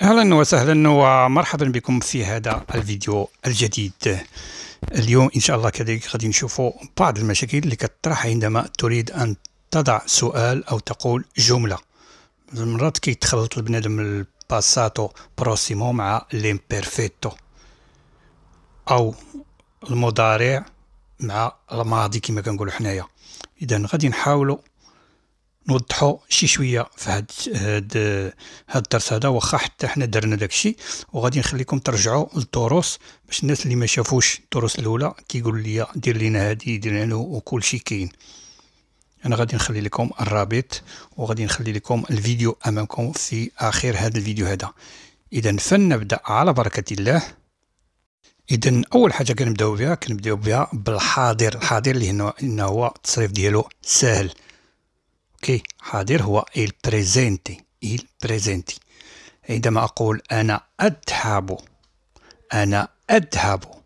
اهلا وسهلا ومرحبا بكم في هذا الفيديو الجديد اليوم ان شاء الله كذلك غادي نشوفوا بعض المشاكل اللي كتطرح عندما تريد ان تضع سؤال او تقول جمله مرات كيتخلط البنادم الباساتو بروسيمو مع الامبرفيتو او المضارع مع الماضي كما كنقولوا حنايا اذا غادي نحاولوا نوضحوا شي شويه في هاد هاد هاد الدرس هذا واخا حتى حنا درنا داكشي وغادي نخليكم ترجعوا للدروس باش الناس اللي ما شافوش الدروس الاولى كيقول لي دير لينا هادي دير لينا وكلشي كاين انا غادي نخلي لكم الرابط وغادي نخلي لكم الفيديو امامكم في اخر هذا الفيديو هذا اذا فلنبدا على بركه الله اذا اول حاجه كنبداو بها كنبداو بها بالحاضر الحاضر اللي هنا هو التصريف ديالو ساهل اوكي حاضر هو il presente il presente عندما اقول انا اذهب انا اذهب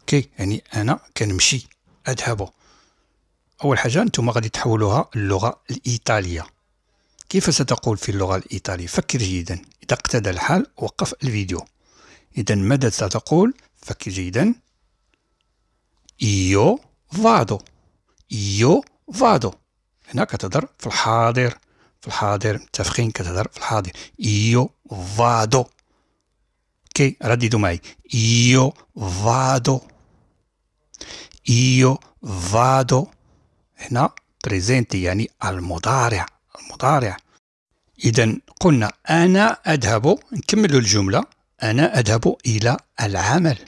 اوكي يعني انا كنمشي اذهب اول حاجه نتوما غادي تحولوها للغه الايطاليه كيف ستقول في اللغه الايطاليه فكر جيدا اذا اقتدى الحال وقف الفيديو اذا ماذا ستقول فكر جيدا io vado io vado هنا كتهضر في الحاضر في الحاضر متفقين كتهضر في الحاضر ايو فادو كي رددوا معي ايو فادو ايو فادو هنا بريزنتي يعني المضارع المضارع اذا قلنا انا اذهب نكملوا الجمله انا اذهب الى العمل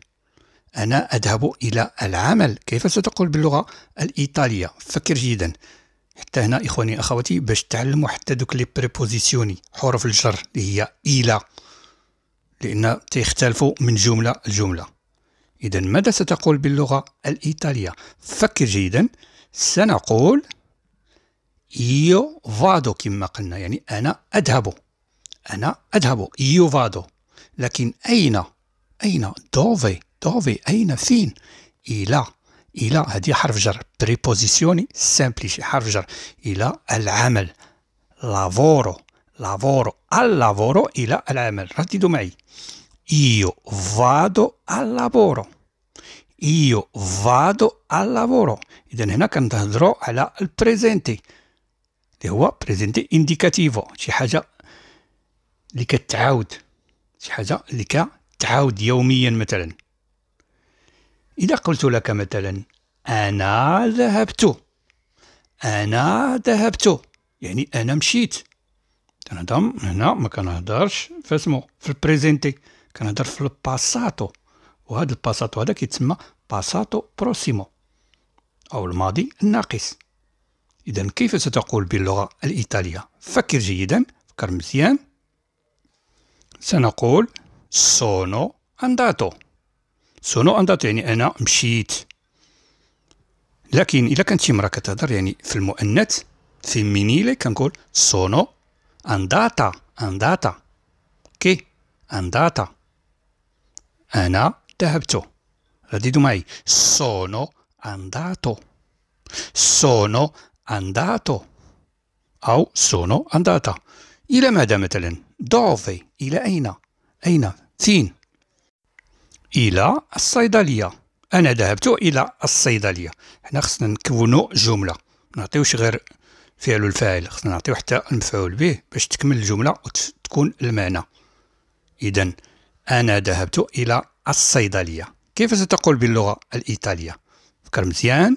أنا أذهب إلى العمل كيف ستقول باللغة الإيطالية فكر جيدا حتى هنا اخواني اخواتي باش تعلموا حتى دوك لي بريبوزيسيوني حروف الجر اللي هي الى لان تختلفوا من جمله لجمله اذا ماذا ستقول باللغه الايطاليه فكر جيدا سنقول يو فادو كما قلنا يعني انا اذهب انا اذهب يو فادو لكن اين اين دوفي دوفي اين فين الى إلى هذه حرف جر بريبوزيسيوني سامبلي شي حرف جر إلى العمل لافورو لافورو اللافورو إلى العمل رددوا معي io vado al lavoro io vado al lavoro اذا هنا كنهضروا على البريزنتي اللي هو بريزنتي انديكاتيفو شي حاجه اللي كتعاود شي حاجه اللي كتعاود يوميا مثلا إذا قلت لك مثلا أنا ذهبت أنا ذهبت يعني أنا مشيت تنهضر هنا ما كنهضرش في في البريزنتي كنهضر في الباساتو وهذا الباساتو هذا كيتسمى باساتو بروسيمو أو الماضي الناقص إذا كيف ستقول باللغة الإيطالية فكر جيدا فكر مزيان سنقول sono andato سونو اندات يعني انا مشيت لكن الا كانت امراه كتهضر يعني في المؤنث فيمينيلي كنقول سونو انداتا انداتا كي انداتا انا ذهبت رددوا معي سونو انداتو سونو انداتو او سونو انداتا الى ماذا مثلا دوفي الى اين اين فين إلى الصيدلية أنا ذهبت إلى الصيدلية حنا خصنا نكونو جملة نعطيوش غير فعل الفاعل خصنا نعطيو حتى المفعول به باش تكمل الجملة وتكون المعنى إذا أنا ذهبت إلى الصيدلية كيف ستقول باللغة الإيطالية فكر مزيان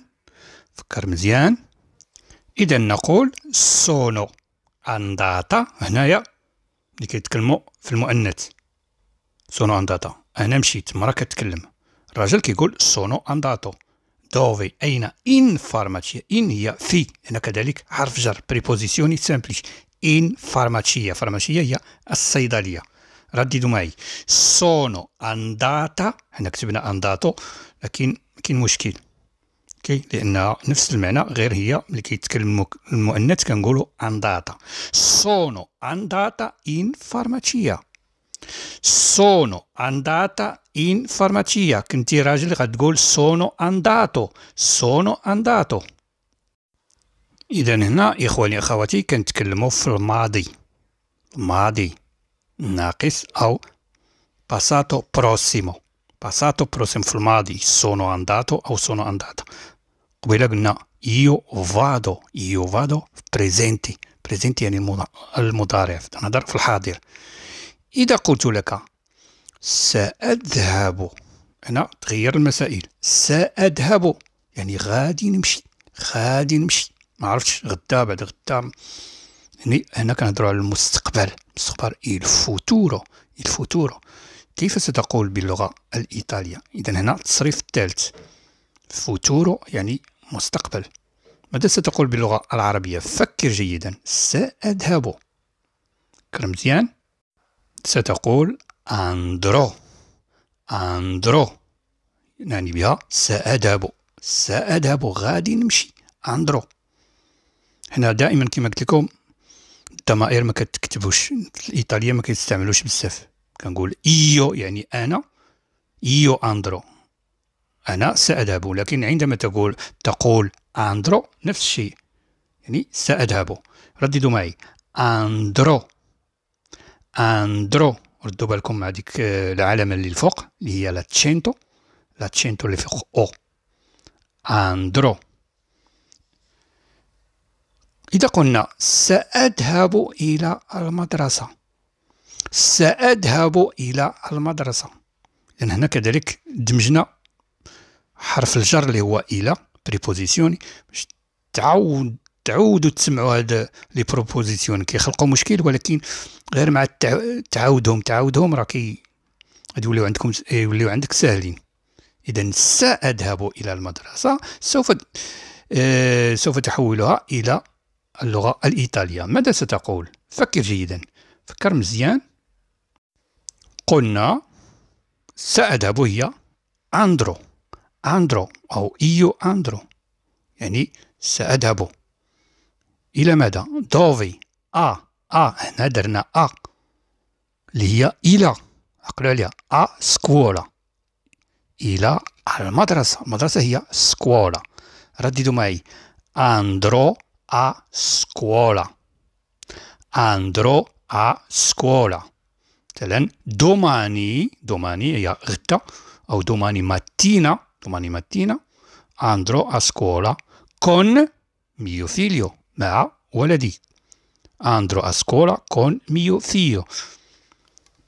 فكر مزيان إذا نقول سونو أنداتا هنايا اللي كيتكلموا في المؤنث سونو أنداتا انا مشيت مرة كتكلم الراجل كيقول سونو انداتو دوفي اين ان فارماتشيا ان هي في هنا كذلك حرف جر بريبوزيسيوني سامبليش ان فارماتشيا فارماتشيا هي الصيدليه رددوا معي سونو انداتا هنا كتبنا انداتو لكن كاين مشكل كي لان نفس المعنى غير هي اللي كيتكلم المؤنث كنقولوا انداتا سونو انداتا ان فارماتشيا Sono andata in farmacia. كنت راجل Radgol sono andato. Sono andato. إذا هنا إخواني أخواتي كنتكلمو في الماضي. الماضي ناقص أو passato prossimo. Passato prossimo في الماضي. Sono andato أو sono andato قبيلة قلنا io vado. Io vado في presenti. presenti يعني المضارع. نهضر في الحاضر. إذا قلت لك سأذهب هنا تغير المسائل سأذهب يعني غادي نمشي غادي نمشي ما عرفتش غدا بعد غدا يعني هنا كنهضروا على المستقبل المستقبل الفوتورو الفوتورو كيف ستقول باللغة الإيطالية إذا هنا التصريف الثالث فوتورو يعني مستقبل ماذا ستقول باللغة العربية فكر جيدا سأذهب كلام مزيان ستقول أندرو أندرو نعني بها سأذهب سأذهب غادي نمشي أندرو هنا دائما كما قلت لكم الضمائر ما كتكتبوش الإيطالية ما كيستعملوش بزاف كنقول إيو يعني أنا إيو أندرو أنا سأذهب لكن عندما تقول تقول أندرو نفس الشيء يعني سأذهب رددوا معي أندرو اندرو ردوا بالكم مع ديك آه، العلامه اللي الفوق اللي هي لاتشينتو لاتشينتو اللي فوق او اندرو اذا قلنا ساذهب الى المدرسه ساذهب الى المدرسه لان هنا كذلك دمجنا حرف الجر اللي هو الى بريبوزيسيوني باش تعاود تعودوا تسمعوا هاد لي بروبوزيسيون كيخلقوا مشكل ولكن غير مع تعاودهم تعاودهم راه كي يوليو عندكم يوليو عندك ساهلين اذا ساذهب الى المدرسه سوف آه سوف تحولها الى اللغه الايطاليه ماذا ستقول فكر جيدا فكر مزيان قلنا ساذهب هي اندرو اندرو او ايو اندرو يعني ساذهب إلى مدى ضوفي أ أ هنا درنا أ اللي هي إلى عقلوا عليها أ سكولا إلى المدرسة المدرسة هي سكولا رددوا معي andrò a scuola andrò a scuola مثلا domani domani هي غدا أو domani mattina domani mattina andrò a scuola con mio figlio مع ولدي أندرو أسكولا كون ميو ثيو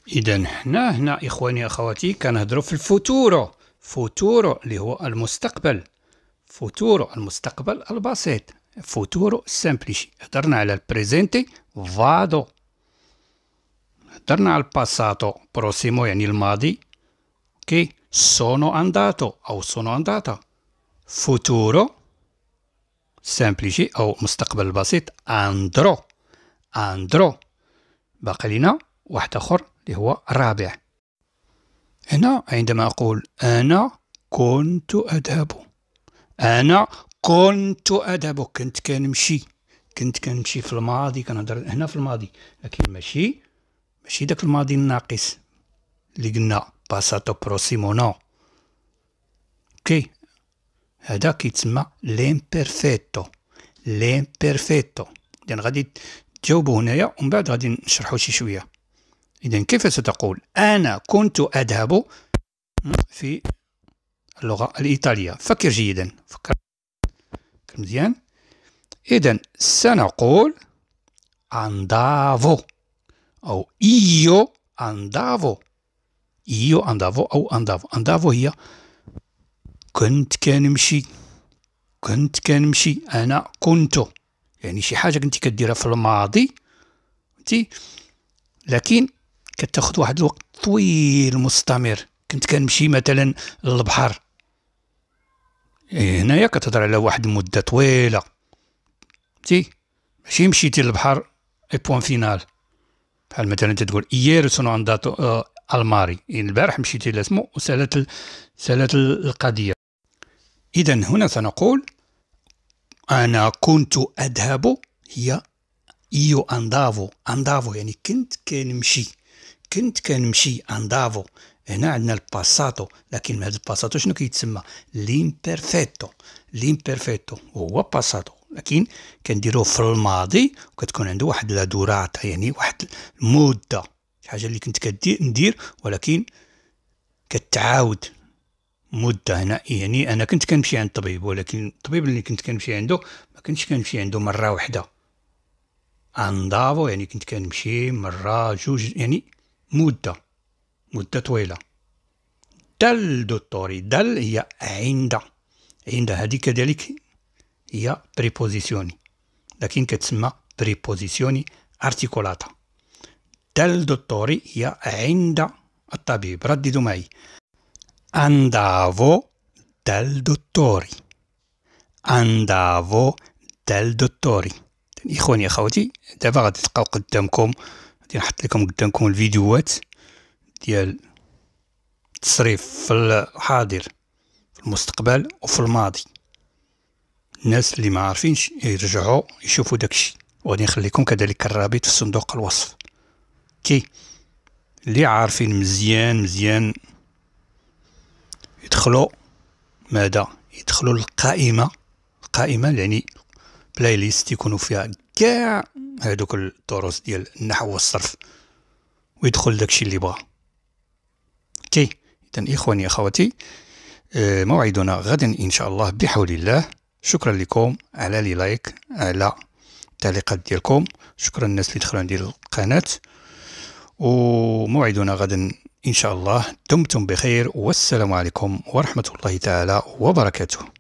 إذا هنا هنا إخواني أخواتي كنهضرو في الفوتورو فوتورو اللي هو المستقبل فوتورو المستقبل البسيط فوتورو سامبليشي هضرنا على البريزنتي فادو هضرنا على الباساتو بروسيمو يعني الماضي كي سونو انداتو او سونو انداتا فوتورو سامبليجي او المستقبل البسيط اندرو اندرو باقي لنا واحد اخر اللي هو الرابع هنا عندما اقول انا كنت اذهب انا كنت اذهب كنت كنمشي كنت كنمشي في الماضي كنهضر هنا في الماضي لكن ماشي ماشي داك الماضي الناقص اللي قلنا باساتو بروسيمو نو اوكي هذا كيتسمى لامبيرفيتو لامبيرفيتو إذن غادي تجاوبوا هنايا ومن بعد غادي نشرحوا شي شويه إذن كيف ستقول أنا كنت أذهب في اللغة الإيطالية فكر جيدا فكر مزيان إذا سنقول أندافو أو إيو أندافو إيو أندافو أو أندافو أندافو هي كنت كنمشي كنت كنمشي انا كنت يعني شي حاجه كنتي كديرها في الماضي فهمتي لكن كتاخد واحد الوقت طويل مستمر كنت كنمشي مثلا للبحر إيه، هنايا كتهضر على واحد المده طويله فهمتي ماشي مشيتي للبحر اي بوان فينال بحال مثلا تقول ايير سونو انداتو آه، الماري يعني البارح مشيتي لاسمو وسالات سالات القضيه إذا هنا سنقول أنا كنت أذهب هي إيو أندافو أندافو يعني كنت كنمشي كنت كنمشي أندافو هنا عندنا الباساتو لكن هذا الباساتو شنو كيتسمى ليمبرفيتو ليمبرفيتو هو باساتو لكن كنديروه في الماضي وكتكون عنده واحد لا دورات يعني واحد المده شي حاجه اللي كنت كدير ندير ولكن كتعاود مده هنا يعني انا كنت كنمشي عند الطبيب ولكن الطبيب اللي كنت كنمشي عنده ما كنتش كنمشي عنده مره واحده انضافو يعني كنت كنمشي مره جوج يعني مده مده طويله دل دوتوري دل هي عند عند هذه كذلك هي بريبوزيسيوني لكن كتسمى بريبوزيسيوني ارتيكولاتا دل دوتوري هي عند الطبيب رددوا معي Andavo dal دكتوري andavo dal دكتوري اخواني اخواتي دابا غادي تلقاو قدامكم غادي نحط لكم قدامكم الفيديوهات ديال التصريف في الحاضر في المستقبل وفي الماضي الناس اللي ما عارفينش يرجعوا يشوفوا داكشي وغادي نخليكم كذلك الرابط في صندوق الوصف كي اللي عارفين مزيان مزيان يدخلوا ماذا يدخلوا القائمه القائمه يعني بلاي ليست يكونوا فيها كاع هادوك الدروس ديال النحو والصرف ويدخل داكشي اللي بغا كي اذا اخواني اخواتي آه، موعدنا غدا ان شاء الله بحول الله شكرا لكم على لي لايك على التعليقات ديالكم شكرا الناس اللي دخلوا عندي القناه وموعدنا غدا إن شاء الله دمتم بخير والسلام عليكم ورحمة الله تعالى وبركاته